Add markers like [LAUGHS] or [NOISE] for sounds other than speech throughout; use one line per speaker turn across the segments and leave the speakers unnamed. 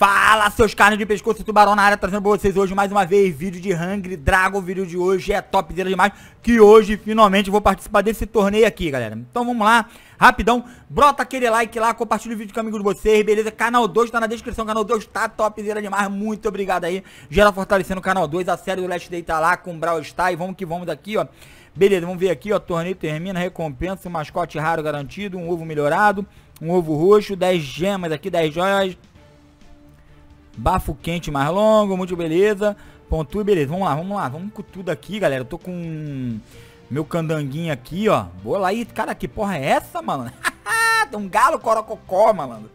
Fala seus carnes de pescoço e tubarão na área, trazendo pra vocês hoje mais uma vez vídeo de Hungry Dragon, o vídeo de hoje é top demais, que hoje finalmente vou participar desse torneio aqui galera, então vamos lá, rapidão, brota aquele like lá, compartilha o vídeo com o amigo de vocês, beleza, canal 2 tá na descrição, canal 2 tá top demais, muito obrigado aí, gera tá fortalecendo o canal 2, a série do Last Day tá lá com Brawl Star e vamos que vamos daqui ó, beleza, vamos ver aqui ó, torneio termina, recompensa, um mascote raro garantido, um ovo melhorado, um ovo roxo, 10 gemas aqui, 10 joias, Bafo quente mais longo, muito beleza. e beleza. Vamos lá, vamos lá. Vamos com tudo aqui, galera. Eu tô com meu candanguinho aqui, ó. Boa lá. Ih, cara, que porra é essa, mano? [LAUGHS] um galo corococó, malandro.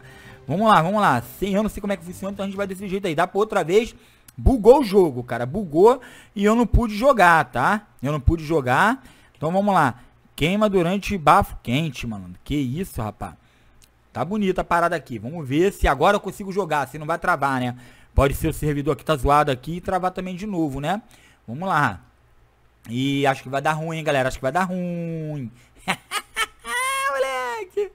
Vamos lá, vamos lá. Sem eu não sei como é que funciona, então a gente vai desse jeito aí. Dá pra outra vez. Bugou o jogo, cara. Bugou e eu não pude jogar, tá? Eu não pude jogar. Então vamos lá. Queima durante bafo quente, malandro. Que isso, rapaz tá bonita a parada aqui. Vamos ver se agora eu consigo jogar, se não vai travar, né? Pode ser o servidor aqui tá zoado aqui e travar também de novo, né? Vamos lá. E acho que vai dar ruim, hein, galera. Acho que vai dar ruim. [LAUGHS] Moleque!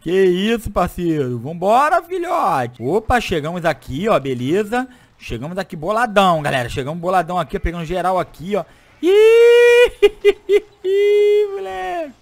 Que isso, parceiro. Vambora, filhote. Opa, chegamos aqui, ó. Beleza. Chegamos aqui boladão, galera. Chegamos boladão aqui, pegando geral aqui, ó. Ih, [LAUGHS] moleque.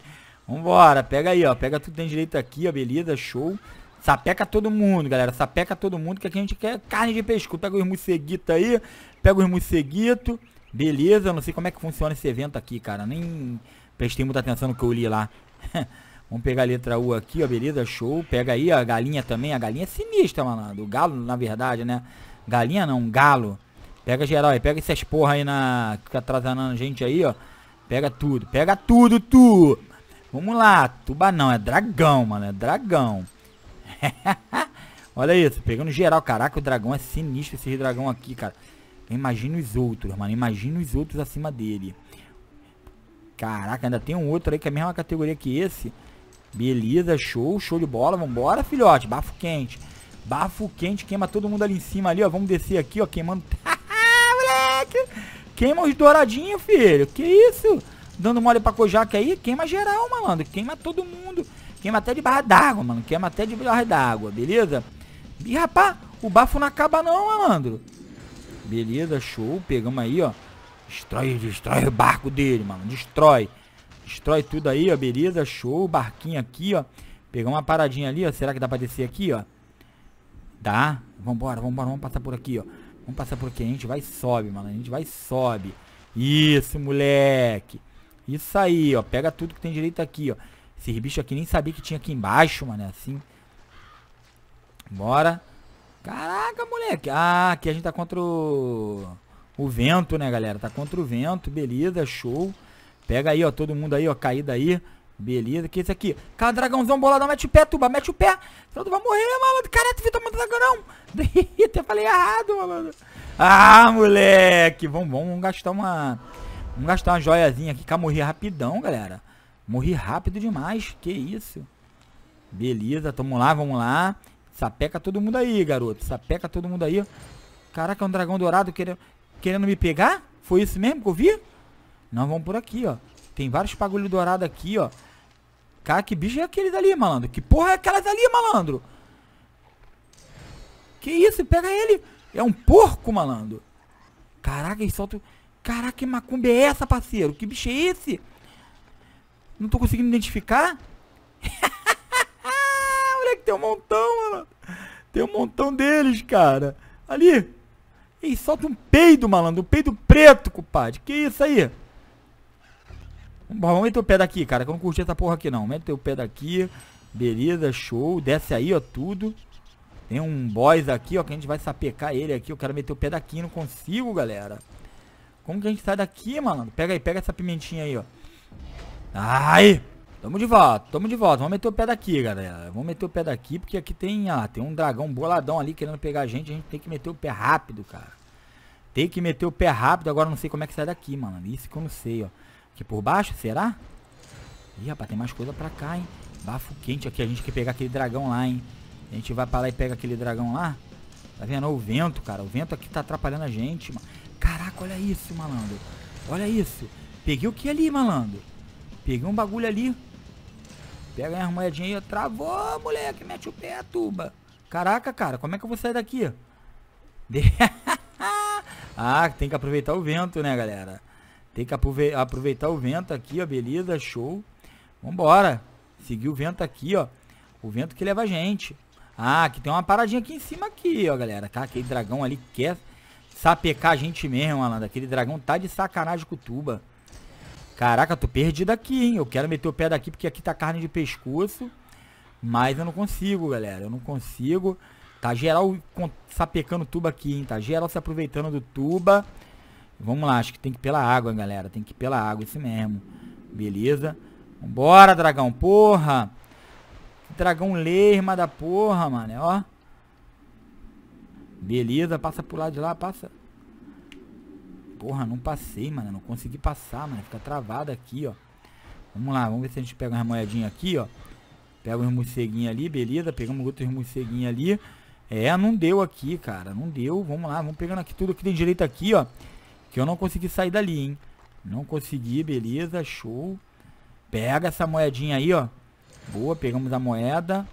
Vambora, pega aí, ó. Pega tudo tem direito aqui, ó. Beleza, show. Sapeca todo mundo, galera. Sapeca todo mundo, que aqui a gente quer carne de pescoço Pega os museguitos aí. Pega os museguitos. Beleza, não sei como é que funciona esse evento aqui, cara. Nem prestei muita atenção no que eu li lá. [LAUGHS] Vamos pegar a letra U aqui, ó. Beleza, show. Pega aí ó, a galinha também. A galinha é sinistra, mano. do galo, na verdade, né? Galinha não, galo. Pega geral aí. Pega essas porra aí na... Que tá atrasando a gente aí, ó. Pega tudo. Pega tudo, tu! Vamos lá, tubarão, é dragão, mano, é dragão. [LAUGHS] Olha isso, pegando geral, caraca, o dragão é sinistro esse dragão aqui, cara. Imagina os outros, mano, imagina os outros acima dele. Caraca, ainda tem um outro aí que é a mesma categoria que esse. Beleza, show, show de bola, vambora, filhote, bafo quente. Bafo quente, queima todo mundo ali em cima ali, ó, vamos descer aqui, ó, queimando... [LAUGHS] moleque! Queima os douradinhos, filho, que isso? dando mole pra Kojak aí, queima geral, malandro. Queima todo mundo. Queima até de barra d'água, mano. Queima até de barra d'água, beleza? E, rapá, o bafo não acaba não, malandro. Beleza, show. Pegamos aí, ó. Destrói, destrói o barco dele, mano. Destrói. Destrói tudo aí, ó. Beleza, show. Barquinho aqui, ó. Pegar uma paradinha ali, ó. Será que dá pra descer aqui, ó? Dá. Vambora, vambora. Vamos passar por aqui, ó. Vamos passar por aqui. A gente vai e sobe, mano. A gente vai e sobe. Isso, moleque. Isso aí, ó. Pega tudo que tem direito aqui, ó. Esses bichos aqui nem sabia que tinha aqui embaixo, mano. É assim. Bora. Caraca, moleque. Ah, aqui a gente tá contra o... o vento, né, galera? Tá contra o vento. Beleza, show. Pega aí, ó. Todo mundo aí, ó. Caída aí. Beleza, que isso aqui. Cara, dragãozão boladão, mete o pé, tuba, mete o pé. Senão tu vai morrer, né, malandro. Cara, tu viu tomando dragão. [LAUGHS] Até falei errado, malandro. Ah, moleque. vamos, vamos gastar uma... Vamos gastar uma joiazinha aqui, cá morri rapidão, galera. Morri rápido demais, que isso. Beleza, tamo lá, vamos lá. Sapeca todo mundo aí, garoto. Sapeca todo mundo aí. Caraca, é um dragão dourado querendo, querendo me pegar? Foi isso mesmo que eu vi? Não, vamos por aqui, ó. Tem vários bagulho dourado aqui, ó. Cara, que bicho é aquele dali, malandro? Que porra é aquelas ali, malandro? Que isso? Pega ele. É um porco, malandro. Caraca, ele solta... Caraca, que macumba é essa, parceiro? Que bicho é esse? Não tô conseguindo identificar? [LAUGHS] Olha que tem um montão, mano. Tem um montão deles, cara. Ali. Ih, solta um peido, malandro. Um peido preto, cumpade. Que isso aí? vamos meter o pé daqui, cara. Que eu não curti essa porra aqui, não. Mete o pé daqui. Beleza, show. Desce aí, ó, tudo. Tem um boss aqui, ó, que a gente vai sapecar ele aqui. Eu quero meter o pé daqui, não consigo, galera. Como que a gente sai tá daqui, mano? Pega aí, pega essa pimentinha aí, ó. Ai! Tamo de volta, tamo de volta. Vamos meter o pé daqui, galera. Vamos meter o pé daqui, porque aqui tem, ah, tem um dragão boladão ali querendo pegar a gente. A gente tem que meter o pé rápido, cara. Tem que meter o pé rápido. Agora não sei como é que sai daqui, mano. Isso que eu não sei, ó. Aqui por baixo, será? Ih, rapaz, tem mais coisa pra cá, hein. Bafo quente aqui. A gente quer pegar aquele dragão lá, hein. A gente vai pra lá e pega aquele dragão lá. Tá vendo? O vento, cara. O vento aqui tá atrapalhando a gente, mano. Caraca, olha isso, malandro. Olha isso. Peguei o que ali, malandro? Peguei um bagulho ali. Pega as moedinhas aí. Travou, moleque. Mete o pé, tuba. Caraca, cara. Como é que eu vou sair daqui? De... [LAUGHS] ah, tem que aproveitar o vento, né, galera? Tem que aproveitar o vento aqui, ó. Beleza, show. Vambora. Seguir o vento aqui, ó. O vento que leva a gente. Ah, aqui tem uma paradinha aqui em cima aqui, ó, galera. Tá, aquele dragão ali quer sapecar a gente mesmo, Alanda. Aquele dragão tá de sacanagem com o Tuba. Caraca, tô perdido aqui, hein? Eu quero meter o pé daqui porque aqui tá carne de pescoço. Mas eu não consigo, galera. Eu não consigo. Tá geral sapecando o tuba aqui, hein? Tá geral se aproveitando do tuba. Vamos lá, acho que tem que ir pela água, galera. Tem que ir pela água, isso mesmo. Beleza. Vambora, dragão, porra. Dragão leirma da porra, mano. É, ó. Beleza, passa pro lado de lá, passa. Porra, não passei, mano. Não consegui passar, mano. Fica travado aqui, ó. Vamos lá, vamos ver se a gente pega umas moedinhas aqui, ó. Pega uns morceguinhos ali, beleza. Pegamos outros morceguinhos ali. É, não deu aqui, cara. Não deu. Vamos lá, vamos pegando aqui tudo que tem direito aqui, ó. Que eu não consegui sair dali, hein. Não consegui, beleza, show. Pega essa moedinha aí, ó. Boa, pegamos a moeda.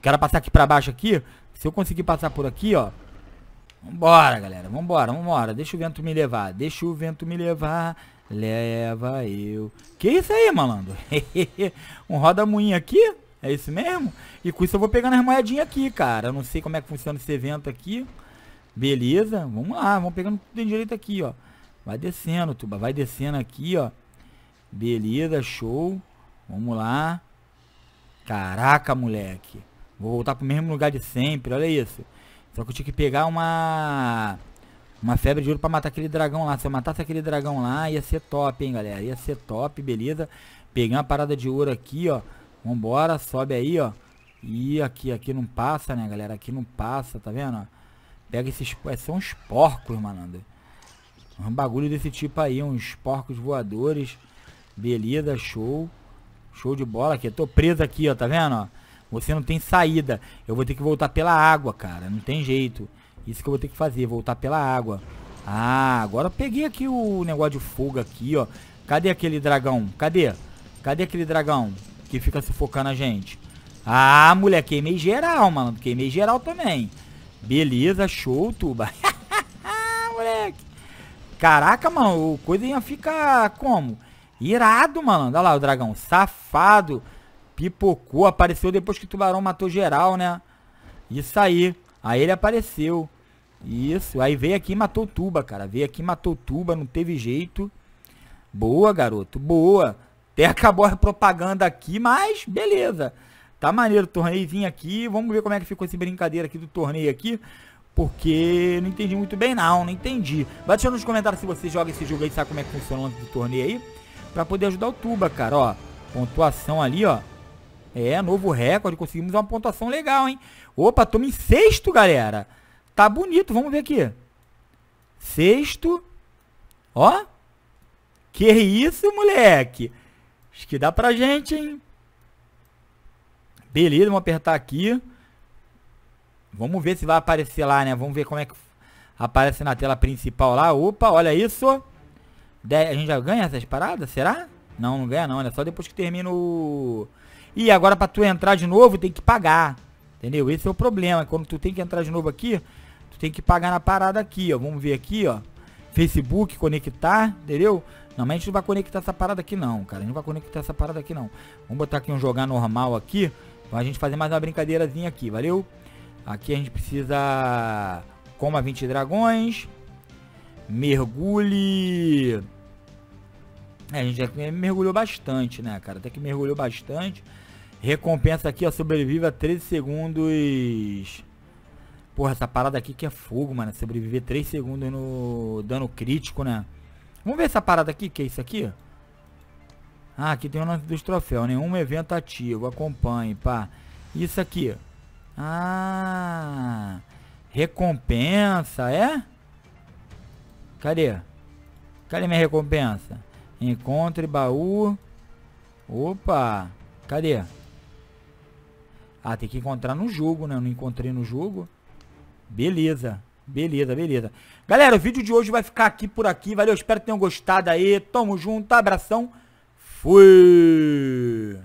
Quero passar aqui pra baixo aqui. Se eu conseguir passar por aqui, ó. Vambora, galera. Vambora, vambora. Deixa o vento me levar. Deixa o vento me levar. Leva eu. Que isso aí, malandro? [LAUGHS] um roda-moinha aqui? É isso mesmo? E com isso eu vou pegar nas moedinhas aqui, cara. Eu não sei como é que funciona esse evento aqui. Beleza. Vamos lá. Vamos pegando tudo em direito aqui, ó. Vai descendo, tuba. Vai descendo aqui, ó. Beleza, show. Vamos lá. Caraca, moleque. Vou voltar pro mesmo lugar de sempre. Olha isso. Só que eu tinha que pegar uma... Uma febre de ouro pra matar aquele dragão lá. Se eu matasse aquele dragão lá, ia ser top, hein, galera. Ia ser top, beleza. Peguei uma parada de ouro aqui, ó. Vambora, sobe aí, ó. E aqui, aqui não passa, né, galera? Aqui não passa, tá vendo? Pega esses... É, são uns porcos, malandro. Um bagulho desse tipo aí, uns porcos voadores. Beleza, show. Show de bola aqui. Eu tô preso aqui, ó, tá vendo, ó? Você não tem saída. Eu vou ter que voltar pela água, cara. Não tem jeito. Isso que eu vou ter que fazer, voltar pela água. Ah, agora eu peguei aqui o negócio de fuga aqui, ó. Cadê aquele dragão? Cadê? Cadê aquele dragão que fica sufocando a gente? Ah, moleque, queimei geral, mano. Queimei geral também. Beleza, show, tuba. [LAUGHS] Ah, moleque. Caraca, mano, o coisa ia ficar como? Irado, mano. Olha lá o dragão, safado. Pipocou, apareceu depois que o tubarão matou geral, né? Isso aí. Aí ele apareceu. Isso. Aí veio aqui e matou tuba, cara. Veio aqui e matou tuba, não teve jeito. Boa, garoto. Boa. Até acabou a propaganda aqui, mas beleza. Tá maneiro o torneiozinho aqui. Vamos ver como é que ficou essa brincadeira aqui do torneio aqui. Porque não entendi muito bem não, não entendi. Vai deixando nos comentários se você joga esse jogo aí, sabe como é que funciona o torneio aí. Pra poder ajudar o Tuba, cara, ó. Pontuação ali, ó. É, novo recorde, conseguimos uma pontuação legal, hein? Opa, tô em sexto, galera. Tá bonito, vamos ver aqui. Sexto. Ó. Que isso, moleque. Acho que dá pra gente, hein? Beleza, vamos apertar aqui. Vamos ver se vai aparecer lá, né? Vamos ver como é que aparece na tela principal lá. Opa, olha isso. De... A gente já ganha essas paradas? Será? Não, não ganha não. Olha só depois que termina o... E agora para tu entrar de novo, tem que pagar. Entendeu? Esse é o problema. Quando tu tem que entrar de novo aqui, tu tem que pagar na parada aqui, ó. Vamos ver aqui, ó. Facebook, conectar, entendeu? Não, mas a gente não vai conectar essa parada aqui não, cara. A gente não vai conectar essa parada aqui não. Vamos botar aqui um jogar normal aqui. Pra gente fazer mais uma brincadeirazinha aqui, valeu? Aqui a gente precisa... Coma 20 dragões. Mergulhe... É, a gente já mergulhou bastante, né, cara? Até que mergulhou bastante. Recompensa aqui, ó. sobreviva 13 segundos. Porra, essa parada aqui que é fogo, mano. Sobreviver 3 segundos no dano crítico, né? Vamos ver essa parada aqui, que é isso aqui? Ah, aqui tem o nome dos troféus. Nenhum né? evento ativo. Acompanhe, pá. Isso aqui. Ah. Recompensa, é? Cadê? Cadê minha recompensa? Encontre baú. Opa. Cadê? Ah, tem que encontrar no jogo, né? Eu não encontrei no jogo. Beleza. Beleza, beleza. Galera, o vídeo de hoje vai ficar aqui por aqui. Valeu, espero que tenham gostado aí. Tamo junto, abração. Fui!